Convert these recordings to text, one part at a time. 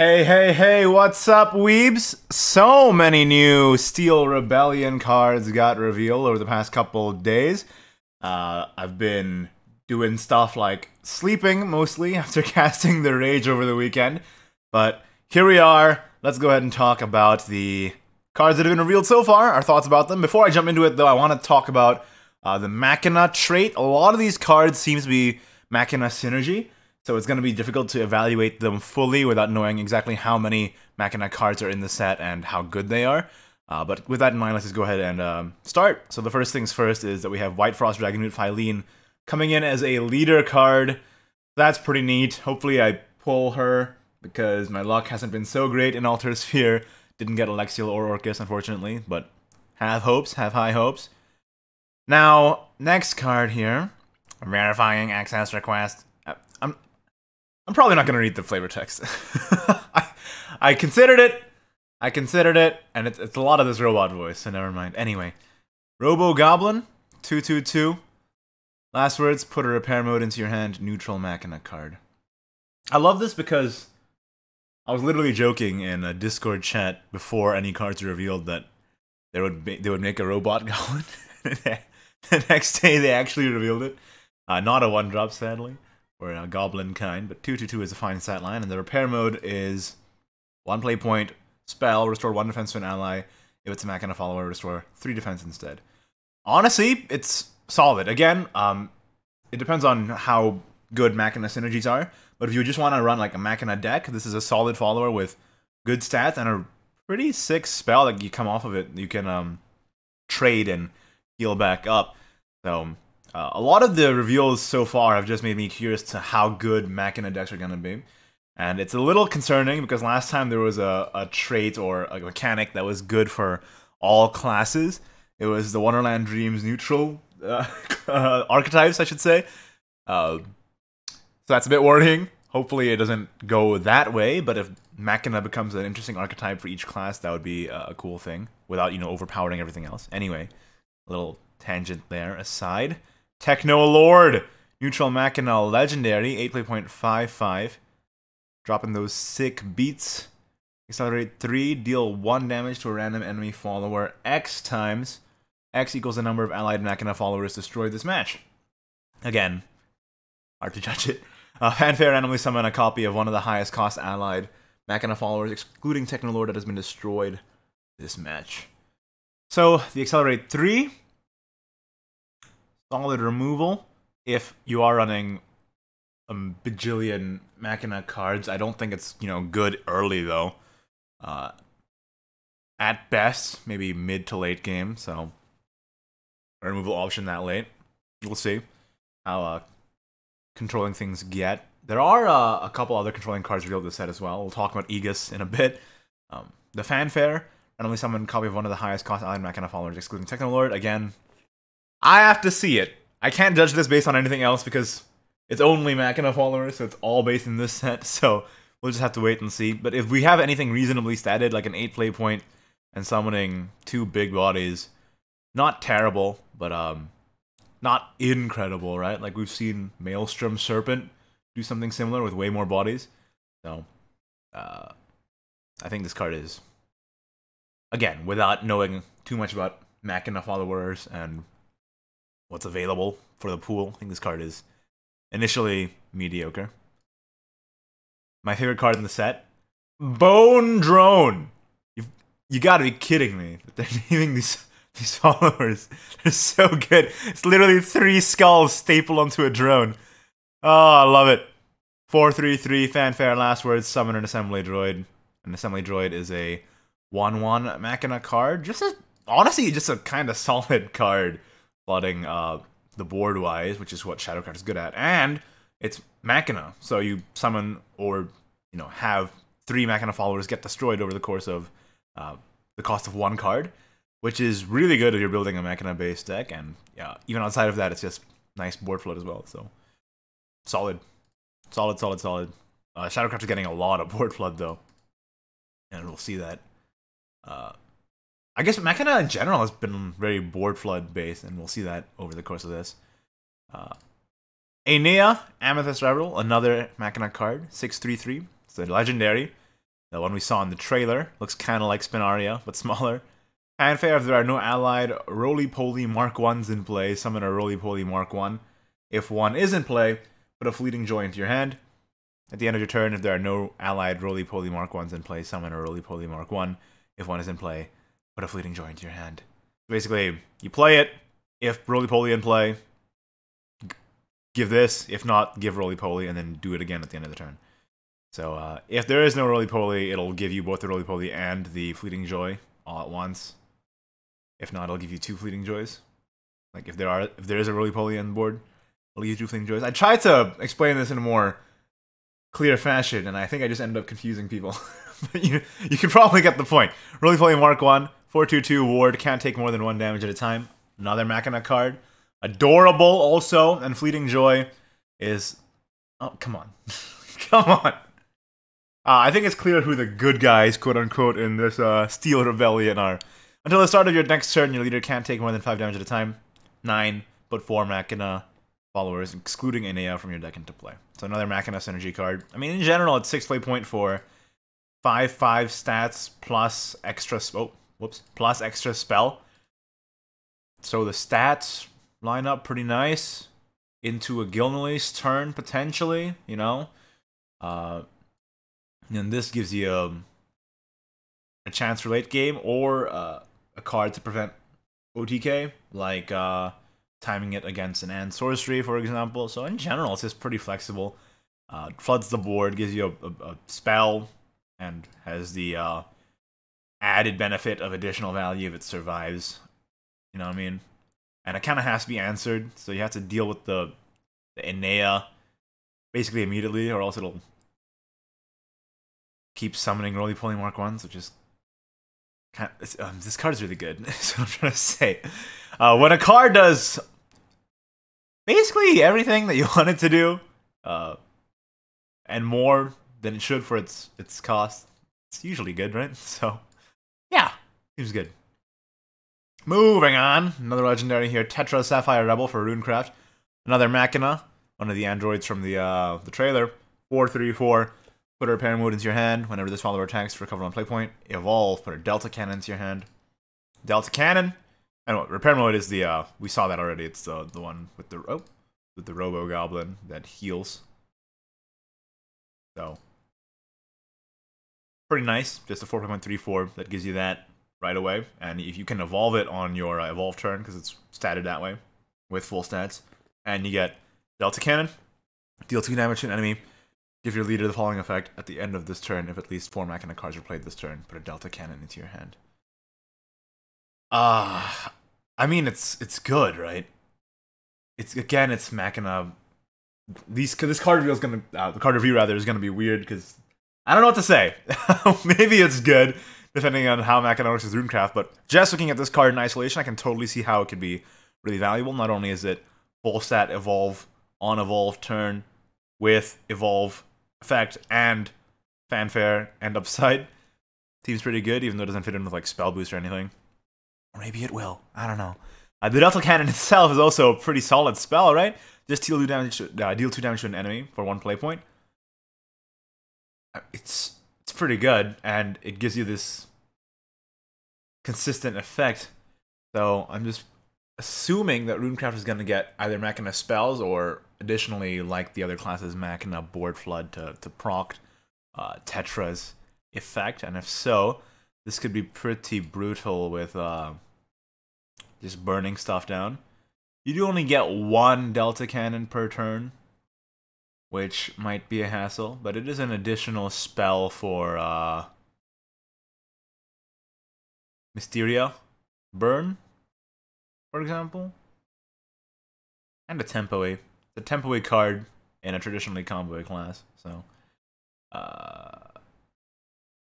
Hey, hey, hey, what's up, weebs? So many new Steel Rebellion cards got revealed over the past couple days. Uh, I've been doing stuff like sleeping mostly after casting the Rage over the weekend. But here we are. Let's go ahead and talk about the cards that have been revealed so far, our thoughts about them. Before I jump into it, though, I want to talk about uh, the Machina trait. A lot of these cards seem to be Machina synergy. So it's going to be difficult to evaluate them fully without knowing exactly how many Machina cards are in the set and how good they are. Uh, but with that in mind, let's just go ahead and um, start. So the first things first is that we have White Frost Dragonroot Filene coming in as a leader card. That's pretty neat. Hopefully I pull her because my luck hasn't been so great in Alter Sphere. Didn't get Alexial or Orcus, unfortunately, but have hopes, have high hopes. Now, next card here. Verifying access request. I'm probably not gonna read the flavor text. I, I considered it. I considered it, and it's, it's a lot of this robot voice, so never mind. Anyway, Robo Goblin, 222. Last words, put a repair mode into your hand, neutral Machina card. I love this because I was literally joking in a Discord chat before any cards were revealed that they would, be, they would make a robot goblin. the next day they actually revealed it. Uh, not a one drop, sadly. We're in a goblin kind, but 222 is a fine sight line, and the repair mode is one play point, spell, restore one defense to an ally. If it's a Mac and a follower, restore three defense instead. Honestly, it's solid. Again, um, it depends on how good Machina synergies are, but if you just want to run like a Machina deck, this is a solid follower with good stats and a pretty sick spell that you come off of it. You can um, trade and heal back up. So uh, a lot of the reveals so far have just made me curious to how good Machina decks are going to be. And it's a little concerning because last time there was a, a trait or a mechanic that was good for all classes. It was the Wonderland Dreams neutral uh, uh archetypes, I should say. Uh, so that's a bit worrying. Hopefully it doesn't go that way, but if Machina becomes an interesting archetype for each class, that would be a cool thing without, you know, overpowering everything else. Anyway, a little tangent there aside. Techno Lord, Neutral Machina Legendary, 8.55. Dropping those sick beats. Accelerate 3, deal 1 damage to a random enemy follower X times. X equals the number of allied Machina followers destroyed this match. Again, hard to judge it. Uh, fanfare randomly summon a copy of one of the highest cost allied Machina followers, excluding Lord that has been destroyed this match. So, the Accelerate 3 solid removal if you are running a bajillion Machina cards. I don't think it's, you know, good early though. Uh, at best, maybe mid to late game, so a removal option that late. We'll see how uh, controlling things get. There are uh, a couple other controlling cards revealed this set as well. We'll talk about Aegis in a bit. Um, the Fanfare, and only summon copy of one of the highest cost Island Machina followers, excluding Technolord. Again, I have to see it. I can't judge this based on anything else because it's only Machina followers, so it's all based in this set. So we'll just have to wait and see. But if we have anything reasonably statted, like an 8 play point and summoning two big bodies, not terrible, but um, not incredible, right? Like we've seen Maelstrom Serpent do something similar with way more bodies. So uh, I think this card is, again, without knowing too much about Machina followers and what's available for the pool. I think this card is initially mediocre. My favorite card in the set, Bone Drone. You you gotta be kidding me! They're naming these these followers. They're so good. It's literally three skulls stapled onto a drone. Oh, I love it. Four three three fanfare. and Last words. Summon an assembly droid. An assembly droid is a one one Machina card. Just a honestly, just a kind of solid card flooding uh, the board wise which is what Shadowcraft is good at, and it's Machina. So you summon or you know have three Machina followers get destroyed over the course of uh, the cost of one card, which is really good if you're building a Machina based deck. And yeah, even outside of that, it's just nice board flood as well. So solid, solid, solid, solid. Uh, Shadowcraft is getting a lot of board flood though, and we'll see that. Uh, I guess Machina in general has been very board flood based, and we'll see that over the course of this. Uh, Amethyst Rebel, another Machina card, 633. It's a legendary, the one we saw in the trailer. Looks kind of like Spinaria, but smaller. Fanfare, if there are no allied roly-poly Mark 1s in play, summon a roly-poly Mark 1. If one is in play, put a Fleeting Joy into your hand. At the end of your turn, if there are no allied roly-poly Mark 1s in play, summon a roly-poly Mark 1. If one is in play, but a fleeting joy into your hand. Basically, you play it. If roly-poly in play, give this. If not, give roly-poly, and then do it again at the end of the turn. So uh, if there is no roly-poly, it'll give you both the roly-poly and the fleeting joy all at once. If not, it'll give you two fleeting joys. Like if there are, if there is a roly-poly on the board, it'll give you two fleeting joys. I tried to explain this in a more clear fashion, and I think I just ended up confusing people. but you, you can probably get the point. Roly-poly Mark One 422 ward can't take more than one damage at a time. Another Machina card. Adorable also, and Fleeting Joy is oh come on. come on. Uh, I think it's clear who the good guys, quote unquote, in this uh, Steel Rebellion are. Until the start of your next turn, your leader can't take more than 5 damage at a time. 9, but 4 Machina followers, excluding Enea from your deck into play. So another Machina synergy card. I mean, in general, it's 6 play point for 5-5 stats plus extra... Oh, whoops, plus extra spell. So the stats line up pretty nice into a Gilnoise turn potentially, you know. Uh, and this gives you a, um, a chance for late game or uh, a card to prevent OTK, like uh, timing it against an end sorcery, for example. So in general, it's just pretty flexible. Uh, floods the board, gives you a, a, a spell, and has the uh, added benefit of additional value if it survives. You know what I mean? And it kind of has to be answered, so you have to deal with the, the Enea basically immediately, or else it'll keep summoning roly poly Mark 1s, which is. Kind of, um, this card is really good. That's what I'm trying to say. Uh, when a card does basically everything that you want it to do, uh, and more than it should for its its cost, it's usually good, right? So. Yeah, seems good. Moving on, another legendary here, Tetra Sapphire Rebel for Runecraft. Another Machina, one of the androids from the uh, the trailer. 434, put a Repair Mode into your hand. Whenever this follower attacks, recover one play point. Evolve, put a Delta Cannon into your hand. Delta Cannon. And what, repair mode is the uh we saw that already. It's the the one with the oh with the Robo Goblin that heals. So pretty nice. Just a 4.34 that gives you that right away. And if you can evolve it on your uh, evolve turn, because it's statted that way with full stats, and you get Delta Cannon, deal 2 damage to an enemy, give your leader the following effect at the end of this turn if at least 4 Machina cards are played this turn, put a Delta Cannon into your hand. Ah, uh, I mean, it's it's good, right? It's Again, it's Machina. Uh, these, this card reveal is going to, uh, the card review rather, is going to be weird because I don't know what to say. Maybe it's good, depending on how Mackinac is Runecraft, but just looking at this card in isolation, I can totally see how it could be really valuable. Not only is it full stat evolve on evolve turn with evolve effect and fanfare and upside. Seems pretty good, even though it doesn't fit in with like spell boost or anything. Or maybe it will. I don't know. Uh, the Delta Cannon itself is also a pretty solid spell, right? Just deal two damage to, uh, deal two damage to an enemy for one play point it's it's pretty good, and it gives you this consistent effect. So I'm just assuming that Runecraft is going to get either Machina spells or additionally, like the other classes, Machina Board Flood to, to proct uh, Tetra's effect. And if so, this could be pretty brutal with uh, just burning stuff down. You do only get one Delta Cannon per turn, which might be a hassle, but it is an additional spell for uh, Mysteria Burn, for example, and a Tempo A. The Tempo A card in a traditionally combo class, so uh,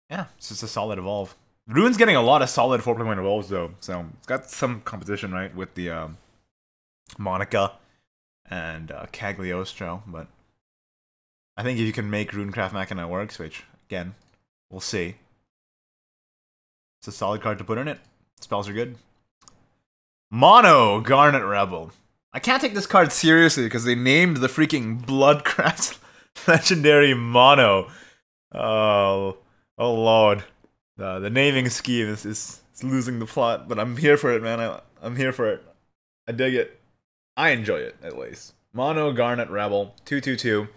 yeah, it's just a solid evolve. Ruin's getting a lot of solid 4.1 evolves though, so it's got some competition, right, with the um, Monica and uh, Cagliostro, but I think if you can make Runecraft Machina works, which, again, we'll see. It's a solid card to put in it. Spells are good. Mono Garnet Rebel. I can't take this card seriously because they named the freaking Bloodcraft legendary Mono. Oh, oh lord. The, the naming scheme is, is, is, losing the plot, but I'm here for it, man. I, I'm here for it. I dig it. I enjoy it, at least. Mono Garnet Rebel, 222.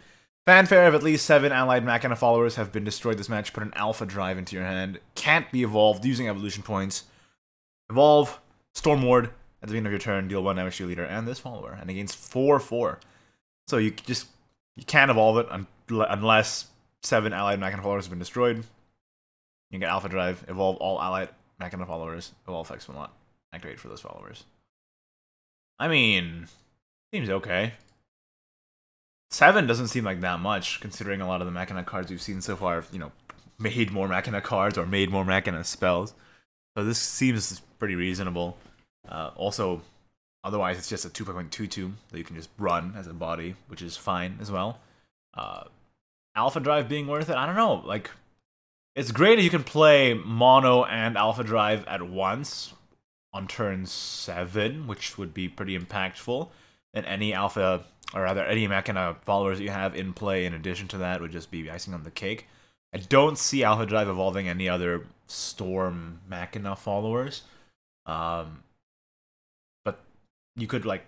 Fanfare of at least 7 allied Machina followers have been destroyed this match. Put an Alpha Drive into your hand. Can't be evolved using evolution points. Evolve, Storm Ward, at the beginning of your turn, deal 1 damage to your leader and this follower, and against 4-4. So you just, you can't evolve it un unless 7 allied Machina followers have been destroyed. You can get Alpha Drive, evolve all allied Machina followers, evolve effects one lot. Not for those followers. I mean, seems okay. Seven doesn't seem like that much, considering a lot of the Machina cards we've seen so far have, you know, made more Machina cards or made more Machina spells. So this seems pretty reasonable. Uh, also, otherwise it's just a 2.22 that you can just run as a body, which is fine as well. Uh, Alpha Drive being worth it, I don't know. Like, it's great you can play Mono and Alpha Drive at once on turn 7, which would be pretty impactful. And any Alpha or rather any Machina kind followers you have in play in addition to that would just be icing on the cake. I don't see Alpha Drive evolving any other Storm Machina followers. Um, but you could like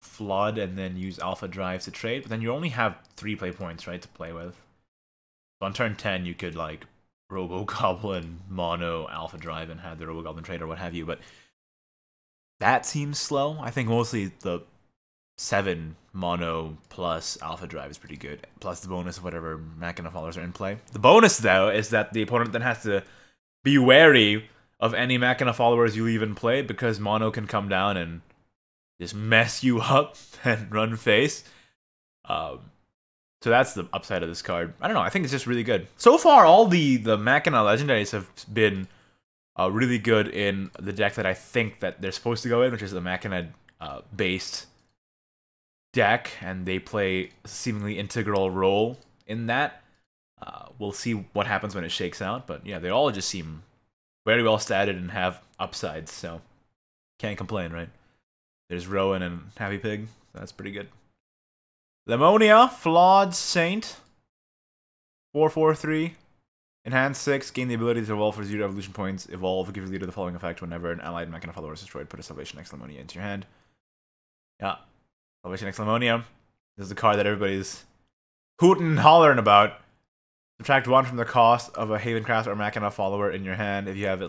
flood and then use Alpha Drive to trade, but then you only have three play points, right, to play with. So on turn 10, you could like Robo Goblin, Mono, Alpha Drive, and have the Robo Goblin trade or what have you, but that seems slow. I think mostly the seven mono plus alpha drive is pretty good. Plus the bonus of whatever Mackinac followers are in play. The bonus though is that the opponent then has to be wary of any Mackinac followers you even play because mono can come down and just mess you up and run face. Um, so that's the upside of this card. I don't know. I think it's just really good. So far, all the the Mackinac legendaries have been uh, really good in the deck that I think that they're supposed to go in, which is the Mackinac uh, based deck, and they play a seemingly integral role in that. Uh, we'll see what happens when it shakes out, but yeah, they all just seem very well statted and have upsides, so can't complain, right? There's Rowan and Happy Pig. That's pretty good. Lemonia, Flawed Saint. 443. Enhance 6. Gain the ability to evolve for 0 evolution points. Evolve. Give your leader the following effect whenever an allied mechanic follower is destroyed. Put a Salvation X Lemonia into your hand. Yeah. Salvation Exclamonium. This is the card that everybody's hooting and hollering about. Subtract one from the cost of a Havencraft or Mackinac follower in your hand. If you have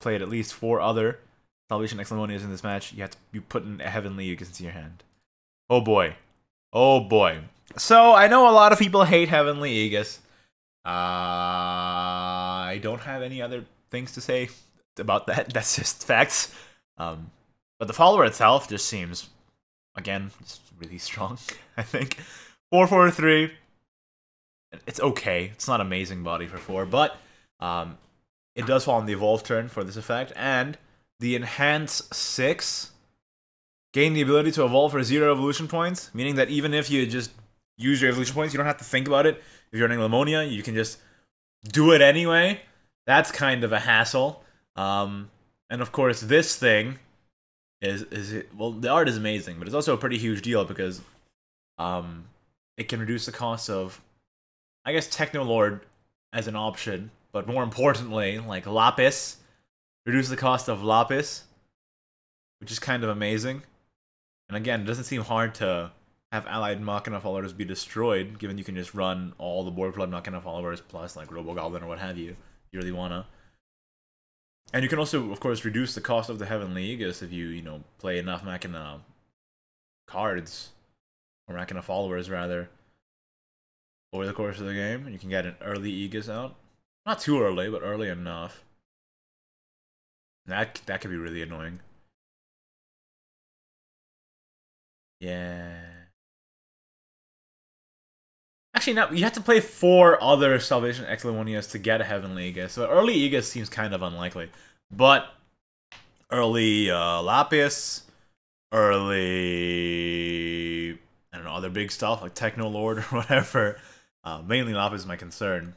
played at least four other Salvation Exclamoniums in this match, you have to be putting a Heavenly you can see your hand. Oh boy. Oh boy. So I know a lot of people hate Heavenly Aegis. Uh, I don't have any other things to say about that. That's just facts. Um, but the follower itself just seems Again, just really strong, I think. 443. It's okay. It's not amazing body for 4, but um, it does fall on the evolve turn for this effect. And the enhance 6 gain the ability to evolve for zero evolution points, meaning that even if you just use your evolution points, you don't have to think about it. If you're running Lemonia, you can just do it anyway. That's kind of a hassle. Um, and of course, this thing is is it, well the art is amazing, but it's also a pretty huge deal because um it can reduce the cost of I guess Technolord as an option, but more importantly, like Lapis, reduce the cost of Lapis, which is kind of amazing. And again, it doesn't seem hard to have allied Machina followers be destroyed, given you can just run all the Borgflood Machina followers plus like Robogoblin or what have you. You really wanna and you can also, of course, reduce the cost of the Heaven League as if you, you know, play enough Machina cards, or Machina followers, rather, over the course of the game. And you can get an early Aegis out. Not too early, but early enough. That, that could be really annoying. Yeah. Actually, no. You have to play four other Salvation Exlemonios to get a Heavenly Aegis. So early Aegis seems kind of unlikely, but early uh, Lapis, early I don't know other big stuff like Techno Lord or whatever. Uh, mainly Lapis is my concern,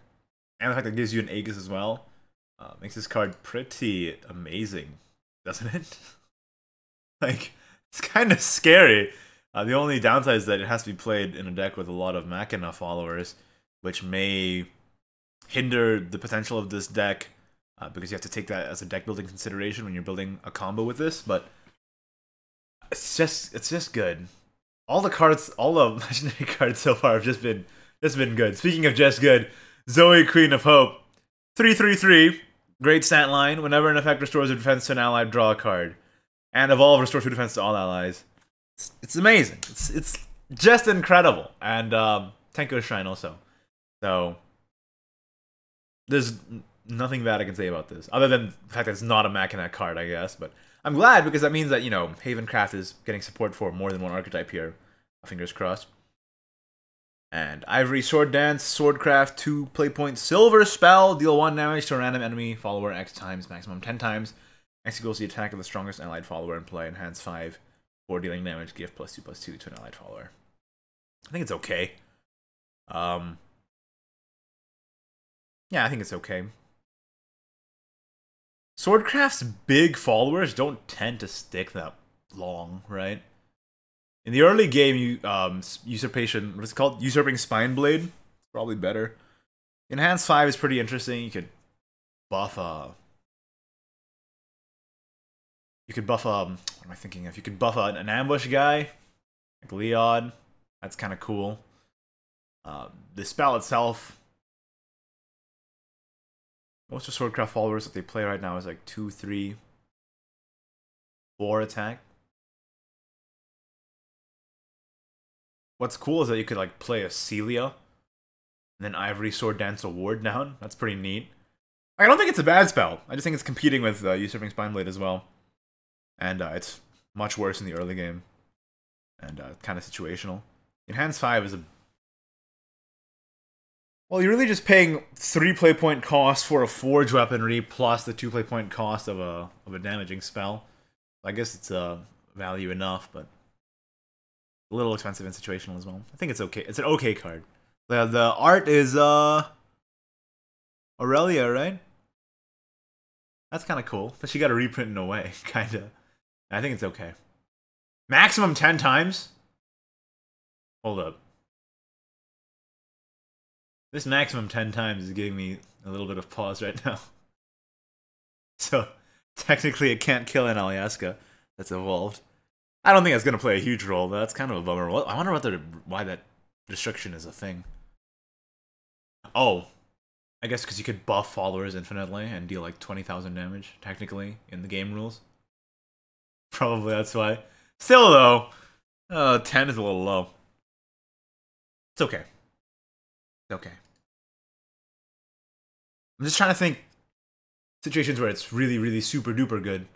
and the fact that it gives you an Aegis as well uh, makes this card pretty amazing, doesn't it? like it's kind of scary. Uh, the only downside is that it has to be played in a deck with a lot of Machina followers, which may hinder the potential of this deck uh, because you have to take that as a deck building consideration when you're building a combo with this. But it's just it's just good. All the cards, all the legendary cards so far have just been just been good. Speaking of just good, Zoe Queen of Hope, three three three, great stat line. Whenever an effect restores a defense to an ally, draw a card, and evolve restores two defense to all allies. It's, it's amazing. It's it's just incredible. And um, Tenko Shrine also. So there's nothing bad I can say about this, other than the fact that it's not a that card, I guess. But I'm glad because that means that you know Havencraft is getting support for more than one archetype here. Fingers crossed. And Ivory Sword Dance, Swordcraft, 2 play points, Silver Spell, deal 1 damage to a random enemy follower X times, maximum 10 times. X equals the attack of the strongest allied follower in play, enhance 5 dealing damage, give plus two plus two to an allied follower. I think it's okay. Um, yeah, I think it's okay. Swordcraft's big followers don't tend to stick that long, right? In the early game, you um, usurpation, what is it called? Usurping Spine Blade, probably better. Enhanced five is pretty interesting. You could buff a uh, you could buff a. Um, what am I thinking of? You could buff an, an ambush guy, like Leon. That's kinda cool. Uh, the spell itself. Most of Swordcraft followers that they play right now is like two, three, four attack. What's cool is that you could like play a Celia and then Ivory Sword Dance a Ward down. That's pretty neat. I don't think it's a bad spell. I just think it's competing with uh, Usurping Spineblade as well and uh, it's much worse in the early game, and uh, kind of situational. Enhance five is a well, you're really just paying three play point cost for a forge weaponry plus the two play point cost of a of a damaging spell. I guess it's uh, value enough, but a little expensive and situational as well. I think it's okay. It's an okay card. The the art is uh Aurelia, right? That's kind of cool. She got a reprint in a way, kind of. I think it's okay. Maximum 10 times? Hold up. This maximum 10 times is giving me a little bit of pause right now. So, technically it can't kill an Alyaska that's evolved. I don't think that's going to play a huge role, though. That's kind of a bummer. I wonder what the, why that destruction is a thing. Oh, I guess because you could buff followers infinitely and deal like 20,000 damage, technically, in the game rules. Probably that's why. Still though, uh, 10 is a little low. It's okay. It's okay. I'm just trying to think situations where it's really, really super duper good.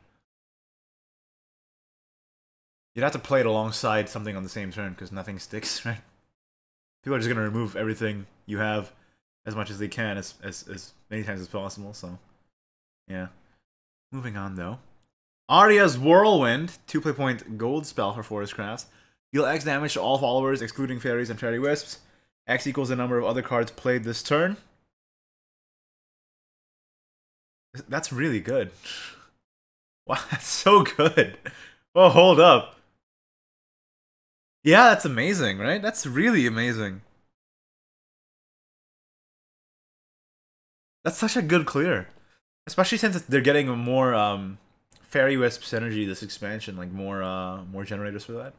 You'd have to play it alongside something on the same turn because nothing sticks, right? People are just going to remove everything you have as much as they can, as, as, as many times as possible, so. Yeah. Moving on, though. Arya's Whirlwind, two playpoint gold spell for Forest Crafts. Deal X damage to all followers, excluding fairies and fairy wisps. X equals the number of other cards played this turn. That's really good. Wow, that's so good. Oh, hold up. Yeah, that's amazing, right? That's really amazing. That's such a good clear. Especially since they're getting more um, Fairy wisp synergy. this expansion, like more uh more generators for that.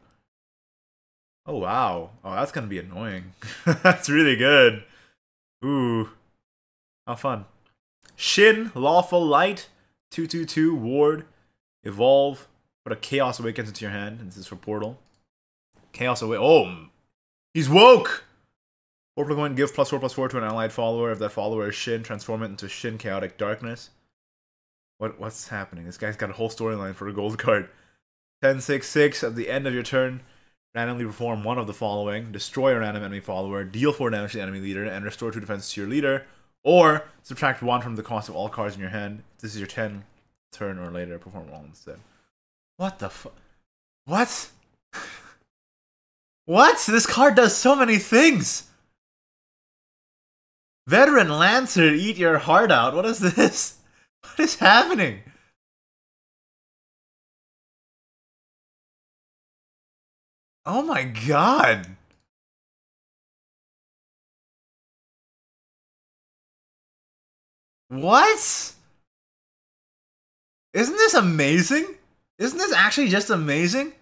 Oh wow. Oh that's gonna be annoying. that's really good. Ooh. How fun. Shin, Lawful Light, 222, Ward, Evolve, put a Chaos Awakens into your hand, and this is for Portal. Chaos Awakens, oh, mm. he's woke! Orpal coin, give plus 4 plus 4 to an allied follower. If that follower is Shin, transform it into Shin Chaotic Darkness. What what's happening? This guy's got a whole storyline for a gold card. 1066 at the end of your turn, randomly perform one of the following. Destroy a random enemy follower, deal 4 damage to the enemy leader, and restore 2 defense to your leader, or subtract 1 from the cost of all cards in your hand. this is your 10 turn or later, perform all instead. What the fu- What? what? This card does so many things! Veteran Lancer, eat your heart out. What is this? What is happening? Oh my god. What? Isn't this amazing? Isn't this actually just amazing?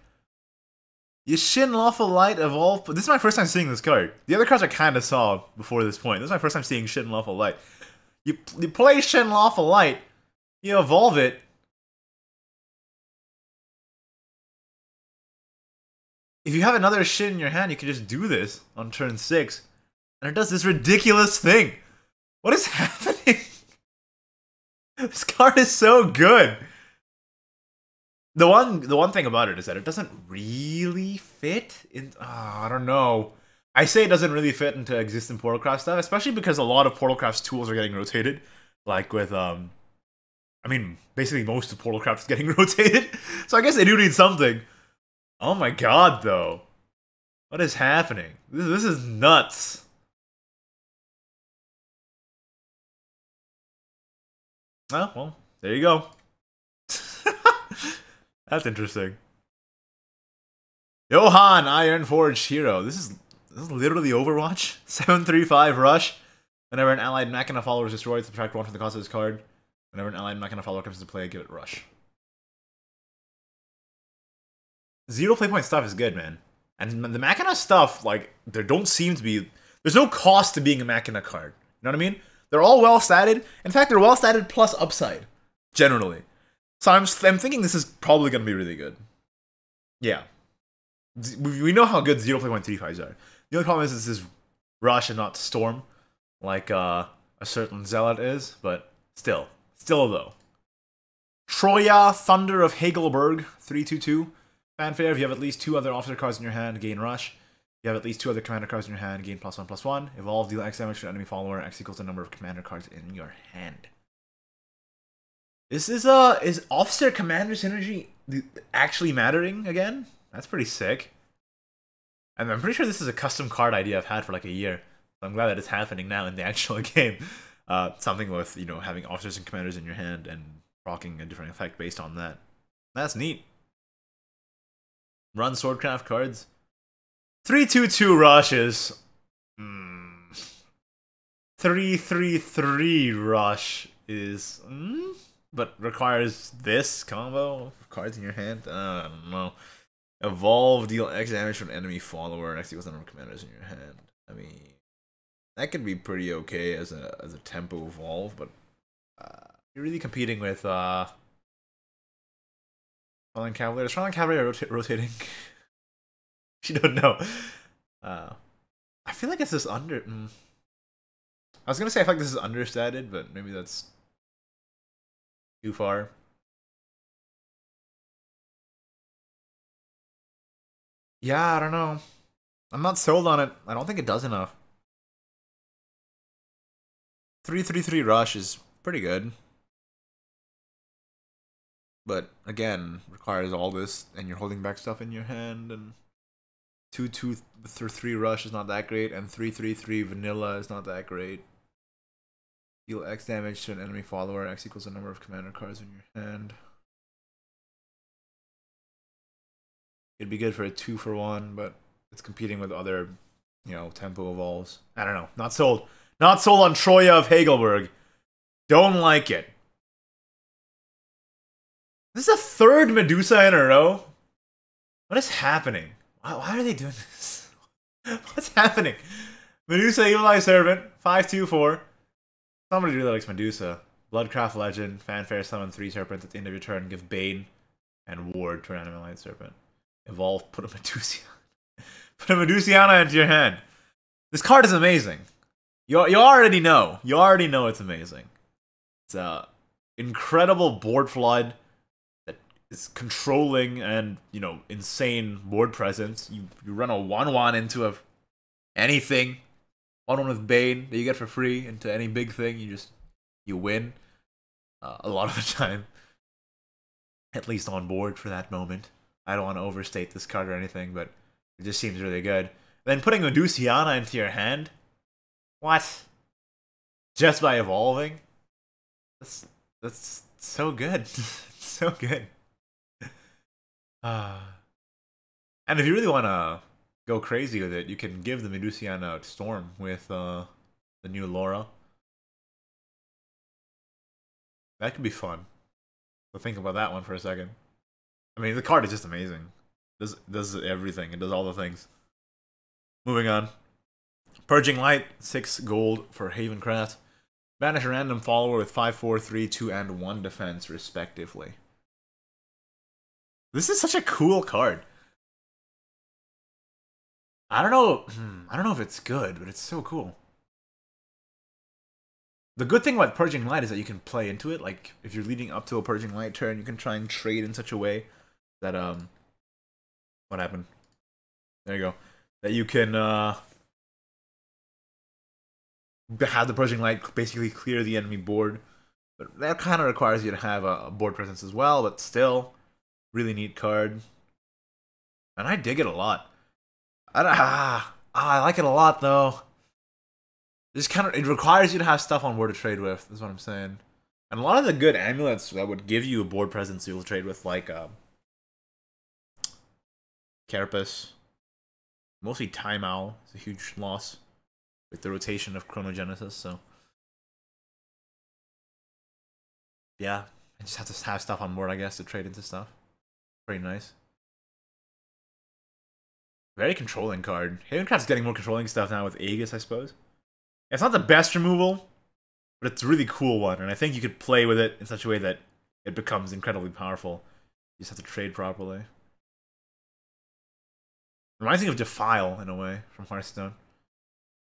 You Shin Lawful Light of all. This is my first time seeing this card. The other cards I kind of saw before this point. This is my first time seeing Shin Lawful Light. You, you play Shin Lawful Light you evolve it. If you have another shit in your hand, you can just do this on turn 6. And it does this ridiculous thing. What is happening? this card is so good. The one the one thing about it is that it doesn't really fit in ah, I don't know. I say it doesn't really fit into existing Portalcraft stuff, especially because a lot of Portalcraft's tools are getting rotated, like with um I mean, basically most of Portal Craft is getting rotated, so I guess they do need something. Oh my god, though. What is happening? This, this is nuts. Oh, well, there you go. That's interesting. Johan, Iron Forge Hero. This is this is literally Overwatch. 735 Rush. Whenever an allied Machina follower is destroyed, subtract one from the cost of this card. Whenever an ally I'm not going to follow comes to play, I give it rush. Zero play point stuff is good, man. And the Machina stuff, like, there don't seem to be... There's no cost to being a Machina card. You know what I mean? They're all well-statted. In fact, they're well-statted plus upside, generally. So I'm, I'm thinking this is probably going to be really good. Yeah. We know how good 0 three fives are. The only problem is this is Rush and not Storm, like uh, a certain Zealot is, but still. Still though. Troya Thunder of Hegelberg 322. Fanfare, if you have at least two other officer cards in your hand, gain rush. If you have at least two other commander cards in your hand, gain plus one plus one. Evolve, deal X damage to an enemy follower, X equals the number of commander cards in your hand. This is uh is officer commander synergy actually mattering again? That's pretty sick. And I'm pretty sure this is a custom card idea I've had for like a year. So I'm glad that it's happening now in the actual game. Uh, something with you know having officers and commanders in your hand and rocking a different effect based on that. That's neat. Run swordcraft cards. Three two two rushes. Mm. Three three three rush is, mm, but requires this combo of cards in your hand. Uh, I don't know. Evolve, deal X damage from enemy follower, and equals number of commanders in your hand. I mean that could be pretty okay as a as a tempo evolve, but uh, you're really competing with uh, Tron Cavalier. Is Tron Cavalier rota rotating? you don't know. Uh, I feel like it's this under. Mm. I was gonna say I feel like this is understated, but maybe that's too far. Yeah, I don't know. I'm not sold on it. I don't think it does enough three three three rush is pretty good, but again requires all this, and you're holding back stuff in your hand, and two three rush is not that great, and three three three vanilla is not that great. Deal X damage to an enemy follower. X equals the number of commander cards in your hand. It'd be good for a two for one, but it's competing with other, you know, tempo evolves. I don't know. Not sold. Not sold on Troya of Hagelberg. Don't like it. This is the third Medusa in a row. What is happening? Why, why are they doing this? What's happening? Medusa, Evil Eye Servant, 524. Somebody really likes Medusa. Bloodcraft Legend, Fanfare, summon three serpents at the end of your turn, give Bane and Ward to an animal light serpent. Evolve, put a Medusiana. put a Medusiana into your hand. This card is amazing you you already know. You already know it's amazing. It's a uh, incredible board flood that is controlling and you know insane board presence. You you run a one one into a anything one one with Bane that you get for free into any big thing. You just you win uh, a lot of the time. At least on board for that moment. I don't want to overstate this card or anything, but it just seems really good. then putting Medusiana into your hand what? Just by evolving? That's that's so good. so good. Uh, and if you really want to go crazy with it, you can give the Medusian a storm with uh, the new Laura. That could be fun. So think about that one for a second. I mean, the card is just amazing. Does does everything. It does all the things. Moving on. Purging Light, 6 gold for Havencraft. Banish a random follower with 5, 4, 3, 2, and 1 defense, respectively. This is such a cool card. I don't know. Hmm, I don't know if it's good, but it's so cool. The good thing about Purging Light is that you can play into it. Like, if you're leading up to a Purging Light turn, you can try and trade in such a way that, um... What happened? There you go. That you can, uh have the Pershing Light basically clear the enemy board. But that kind of requires you to have a board presence as well, but still, really neat card. And I dig it a lot. I don't, ah, ah, I like it a lot though. This kind of it requires you to have stuff on board to trade with. That's what I'm saying. And a lot of the good amulets that would give you a board presence you'll trade with, like uh, Carapace, mostly Time Owl. It's a huge loss with the rotation of Chronogenesis. So yeah, I just have to have stuff on board, I guess, to trade into stuff. Pretty nice. Very controlling card. Havencraft's getting more controlling stuff now with Aegis, I suppose. It's not the best removal, but it's a really cool one, and I think you could play with it in such a way that it becomes incredibly powerful. You just have to trade properly. Reminds me of Defile, in a way, from Hearthstone.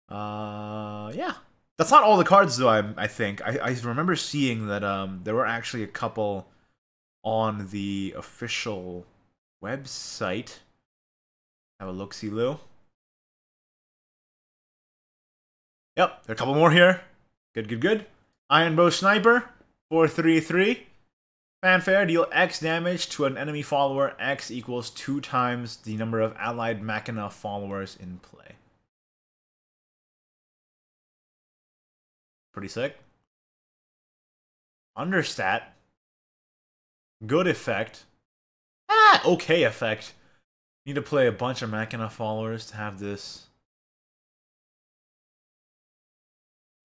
Uh, yeah. That's not all the cards, though. I, I think I, I remember seeing that um there were actually a couple on the official website. Have a look, see Lou. Yep, there are a couple more here. Good, good, good. Iron Bow Sniper, 433. Fanfare, deal X damage to an enemy follower. X equals two times the number of allied Machina followers in play. Pretty sick. Understat. Good effect. Ah, okay effect. Need to play a bunch of Mackinac followers to have this.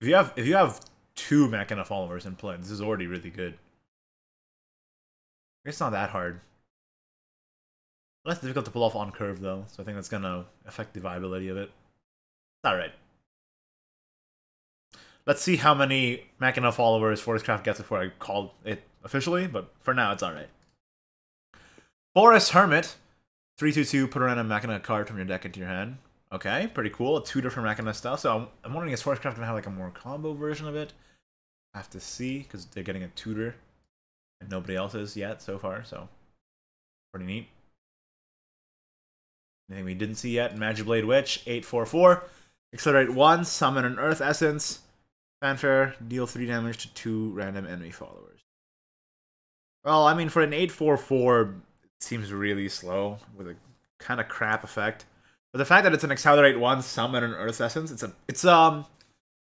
If you have if you have two Mackinac followers in play, this is already really good. It's not that hard. Less difficult to pull off on curve though, so I think that's gonna affect the viability of it. Alright. Let's see how many Mackinac followers Craft gets before I call it officially, but for now it's alright. Boris Hermit, 322, put a random Mackinac card from your deck into your hand. Okay, pretty cool. Two different Mackinac stuff. So I'm, I'm wondering, is Forestcraft going to have like a more combo version of it? I have to see, because they're getting a tutor. And nobody else is yet so far, so pretty neat. Anything we didn't see yet, Magic Blade Witch, 844. Accelerate 1, summon an Earth Essence. Fanfare, deal 3 damage to 2 random enemy followers. Well, I mean, for an 844, it seems really slow with a kind of crap effect. But the fact that it's an Accelerate 1 summon an Earth Essence, it's a it's um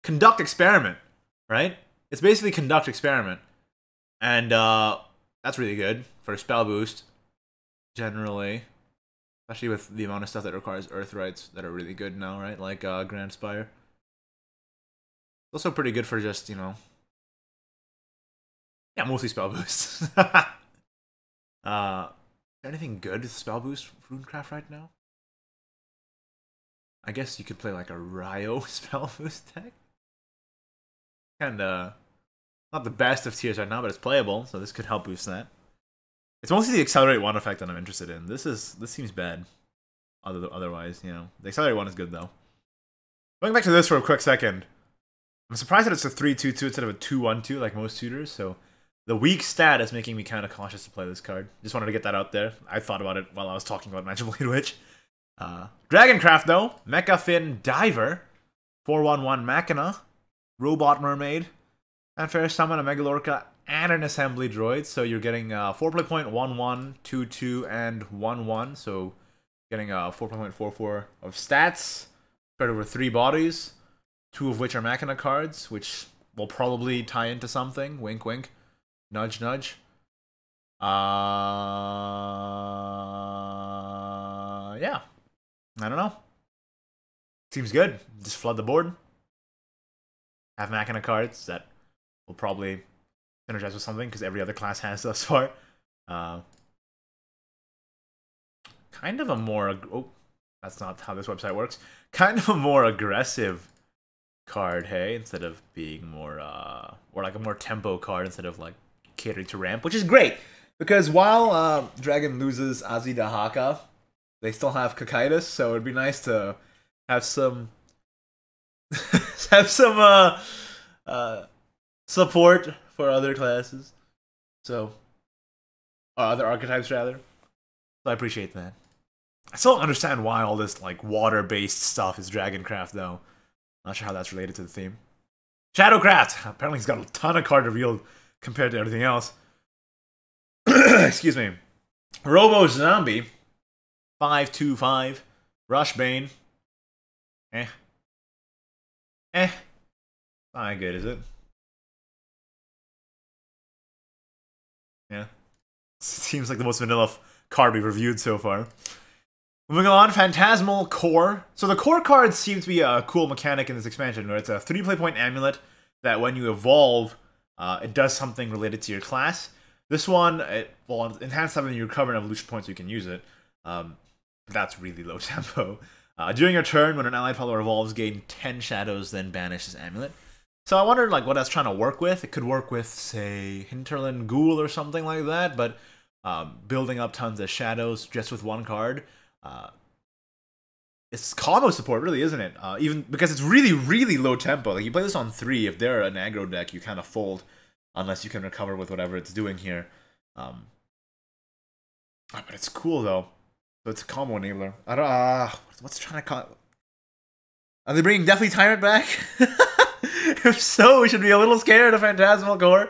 conduct experiment, right? It's basically conduct experiment. And uh that's really good for spell boost generally. Especially with the amount of stuff that requires earth rights that are really good now, right? Like uh Grand Spire also pretty good for just, you know, yeah, mostly spell boosts. uh, anything good with spell boost Runecraft right now? I guess you could play like a Ryo spell boost deck. Kinda not the best of tiers right now, but it's playable, so this could help boost that. It's mostly the accelerate one effect that I'm interested in. This is this seems bad. Other otherwise, you know, the accelerate one is good though. Going back to this for a quick second. I'm surprised that it's a 3-2-2 instead of a 2-1-2 like most tutors, so the weak stat is making me kind of cautious to play this card. Just wanted to get that out there. I thought about it while I was talking about Magic Blade Witch. Uh, Dragoncraft, though. Mecha Fin Diver. 411 Machina. Robot Mermaid. And Fair Summon, a Megalorca, and an Assembly Droid. So you're getting a uh, 4 play point, 1 1, 2 2, and 1 1. So getting a uh, 4.44 of stats. Spread over three bodies two of which are Machina cards, which will probably tie into something. Wink, wink. Nudge, nudge. Uh, yeah. I don't know. Seems good. Just flood the board. Have Machina cards that will probably synergize with something because every other class has thus far. Uh, kind of a more... Oh, that's not how this website works. Kind of a more aggressive card, hey, instead of being more uh, or like a more tempo card instead of like catering to ramp, which is great because while uh, Dragon loses Azi Dahaka, they still have Cocytus, so it'd be nice to have some have some uh, uh, support for other classes, so or other archetypes rather. So I appreciate that. I still don't understand why all this like water-based stuff is Dragoncraft though. Not sure how that's related to the theme. Shadowcraft! Apparently he's got a ton of card revealed compared to everything else. Excuse me. Robo Zombie. 525. Bane. Eh. Eh. Not good, is it? Yeah. Seems like the most vanilla card we've reviewed so far. Moving on, Phantasmal Core. So the Core cards seem to be a cool mechanic in this expansion, where it's a three play point amulet that when you evolve, uh, it does something related to your class. This one, it will enhance something you recover an evolution points. so you can use it. Um, but that's really low tempo. Uh, during your turn, when an allied follower evolves, gain 10 shadows, then banish this amulet. So I wonder, like what that's trying to work with. It could work with, say, Hinterland Ghoul or something like that, but um, building up tons of shadows just with one card uh, it's combo support, really, isn't it? Uh, even because it's really, really low tempo. Like you play this on three. If they're an aggro deck, you kind of fold unless you can recover with whatever it's doing here. Um, ah, but it's cool though. So it's a combo enabler. I don't. Uh, what's trying to call? Are they bringing Deathly Tyrant back? if so, we should be a little scared of Phantasmal Gore,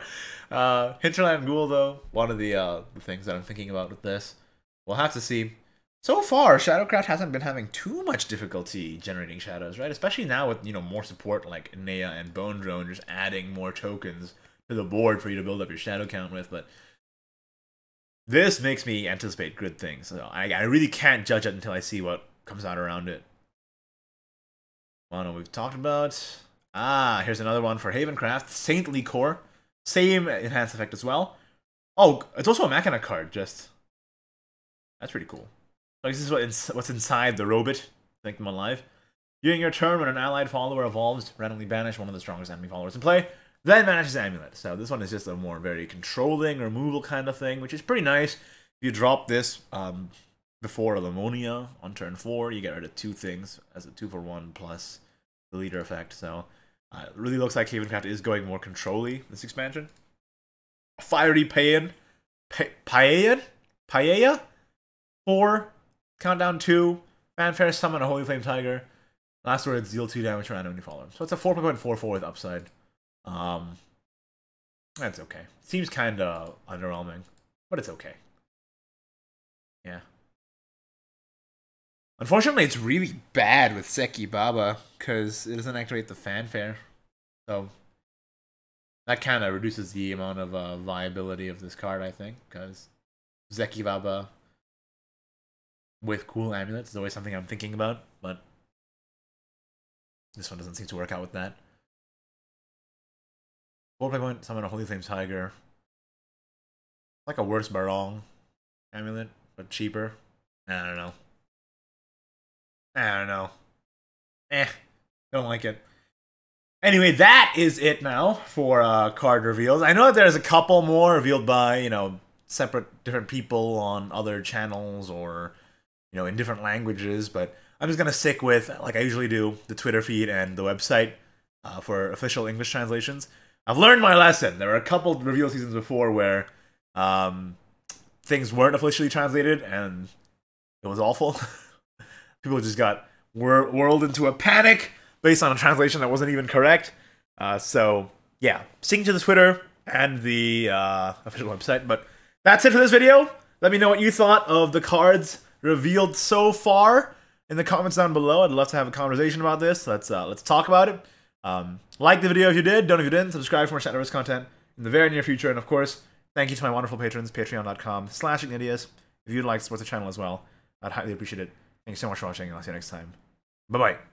Uh, Hinterland Ghoul, though, one of the, uh, the things that I'm thinking about with this. We'll have to see. So far, Shadowcraft hasn't been having too much difficulty generating shadows, right? Especially now with, you know, more support like Nea and Bone Drone just adding more tokens to the board for you to build up your shadow count with, but this makes me anticipate good things. So I, I really can't judge it until I see what comes out around it. One well, no, we've talked about. Ah, here's another one for Havencraft. Saintly Core. Same enhanced effect as well. Oh, it's also a Machina card, just... That's pretty cool. Like this is what ins what's inside the robot. Make them alive. During your turn, when an allied follower evolves, randomly banish one of the strongest enemy followers in play, then banish his amulet. So this one is just a more very controlling, removal kind of thing, which is pretty nice. If You drop this um, before Lamonia on turn 4, you get rid of two things as a 2 for 1 plus the leader effect, so uh, it really looks like Havencraft is going more controlly this expansion. Fiery Paean, pa Paean? Paea? 4 Countdown 2, Fanfare Summon a Holy Flame Tiger. Last word is deal 2 damage random when you follow him. So it's a 4.44 with upside. Um, that's okay. Seems kind of underwhelming, but it's okay. Yeah. Unfortunately, it's really bad with Seki Baba because it doesn't activate the fanfare. So that kind of reduces the amount of uh, viability of this card, I think, because Seki Baba with cool amulets is always something I'm thinking about, but this one doesn't seem to work out with that. Four point, summon a Holy Flame Tiger. Like a worse Barong amulet, but cheaper. I don't know. I don't know. Eh, don't like it. Anyway, that is it now for uh, card reveals. I know that there's a couple more revealed by, you know, separate different people on other channels or you know, in different languages. But I'm just gonna stick with like I usually do, the Twitter feed and the website uh, for official English translations. I've learned my lesson. There were a couple reveal seasons before where um, things weren't officially translated and it was awful. People just got whirled into a panic based on a translation that wasn't even correct. Uh, so yeah, sticking to the Twitter and the uh, official website. But that's it for this video. Let me know what you thought of the cards revealed so far. In the comments down below, I'd love to have a conversation about this. Let's uh, let's talk about it. Um, like the video if you did. Don't if you didn't. Subscribe for more Shadowverse content in the very near future. And of course, thank you to my wonderful patrons, patreon.com slash Ignatius. If you'd like to support the channel as well, I'd highly appreciate it. Thank you so much for watching, and I'll see you next time. Bye-bye.